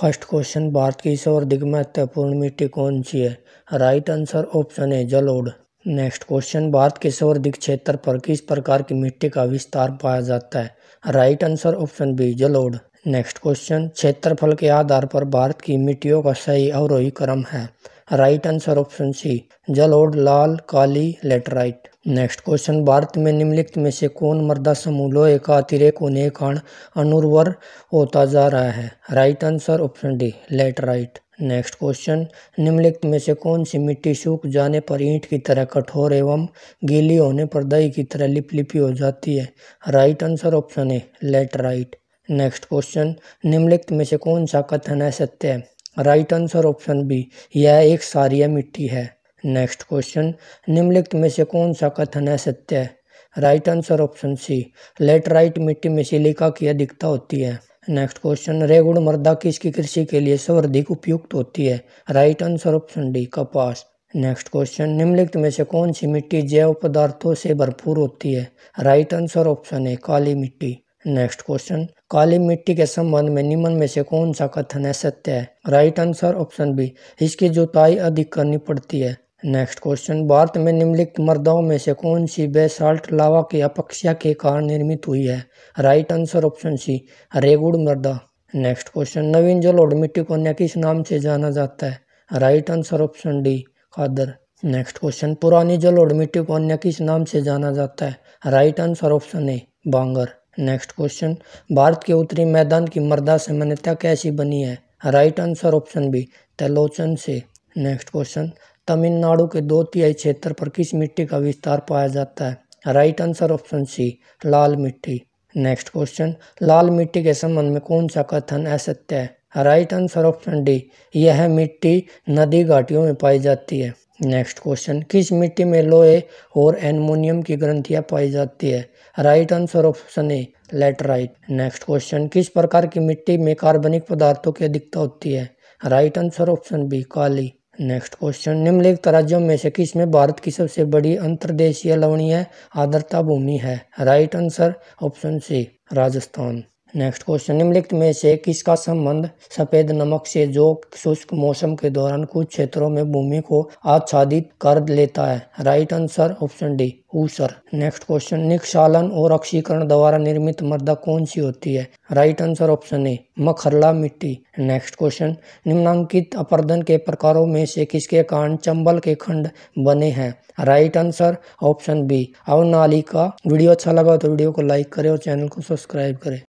first question Bharat की सौर महत्वपूर्ण मिट्टी कौन सी है राइट आंसर ऑप्शन है जलोड नेक्स्ट क्वेश्चन भारत के सौर क्षेत्र पर किस प्रकार की मिट्टी का विस्तार पाया जाता है राइट आंसर ऑप्शन बी जलोड नेक्स्ट क्वेश्चन क्षेत्रफल के आधार पर भारत की मिट्टियों का सही अवरोही क्रम है राइट आंसर ऑप्शन सी जल और लाल काली लेटराइट नेक्स्ट क्वेश्चन भारत में निम्नलिखित में से कौन मर्दा समूह लोहे का अतिरेक होने कारण अनुर्वर होता जा रहा है right answer option D laterite next question निम्नलिखित में से कौन सी मिट्टी सूख जाने पर ईंट की तरह कठोर एवं गीली होने पर दही की तरह लिपलिपी हो जाती है right answer option A laterite next question निम्नलिखित में से कौन सा कथन है सत्य है राइट आंसर ऑप्शन बी यह एक सारिया मिट्टी है नेक्स्ट क्वेश्चन निम्नलिखित में से कौन सा कथन है सत्य right answer option C laterite मिट्टी में सिलिका की अधिकता होती है नेक्स्ट क्वेश्चन रेगुण मृदा किसकी कृषि के लिए सर्वाधिक उपयुक्त होती है राइट आंसर ऑप्शन डी कपास नेक्स्ट क्वेश्चन निम्नलिखित में से कौन सी मिट्टी जैव पदार्थों से भरपूर होती है राइट आंसर ऑप्शन ए काली मिट्टी नेक्स्ट क्वेश्चन काली मिट्टी के संबंध में निम्न में से कौन सा कथन है सत्य है राइट आंसर ऑप्शन बी इसकी जुताई अधिक करनी पड़ती है नेक्स्ट क्वेश्चन भारत में निम्नलिखित मृदाओं में से कौन सी बेसाल्ट लावा की अपक्षा के कारण निर्मित हुई है राइट आंसर ऑप्शन सी रेगुड़ मर्दा नेक्स्ट क्वेश्चन नवीन जलोड़ मिट्टी को किस नाम से जाना जाता है राइट आंसर ऑप्शन डी खादर नेक्स्ट क्वेश्चन पुरानी जलोड़ मिट्टी को अन्य किस नाम से जाना जाता है राइट आंसर ऑप्शन ए बांगर नेक्स्ट क्वेश्चन भारत के उत्तरी मैदान की से सामान्यता कैसी बनी है राइट आंसर ऑप्शन बी तलोचन से नेक्स्ट क्वेश्चन तमिलनाडु के दो तिहाई क्षेत्र पर किस मिट्टी का विस्तार पाया जाता है राइट आंसर ऑप्शन सी लाल मिट्टी नेक्स्ट क्वेश्चन लाल मिट्टी के संबंध में कौन सा कथन असत्य है राइट आंसर ऑप्शन डी यह मिट्टी नदी घाटियों में पाई जाती है नेक्स्ट क्वेश्चन किस मिट्टी में लोहे और एलमोनियम की ग्रंथियां पाई जाती है right answer option A laterite next question किस प्रकार की मिट्टी में कार्बनिक पदार्थों की अधिकता होती है राइट आंसर ऑप्शन बी काली नेक्स्ट क्वेश्चन निम्नलिखित राज्यों में से किस में भारत की सबसे बड़ी अंतर्देशीय लवणीय आदरता भूमि है right answer option C Rajasthan next question निम्नलिखित में से किसका संबंध सफ़ेद नमक से जो शुष्क मौसम के दौरान कुछ क्षेत्रों में भूमि को आच्छादित कर लेता है राइट आंसर ऑप्शन डी ऊसर नेक्स्ट क्वेश्चन निक्षालन और अक्षीकरण द्वारा निर्मित मृदा कौन सी होती है राइट आंसर ऑप्शन ए मखरला मिट्टी नेक्स्ट क्वेश्चन निम्नांकित अपर्दन के प्रकारों में से किसके कारण चंबल के खंड बने हैं राइट आंसर ऑप्शन बी अवनालिका वीडियो अच्छा लगा तो वीडियो को लाइक करें और चैनल को सब्सक्राइब करें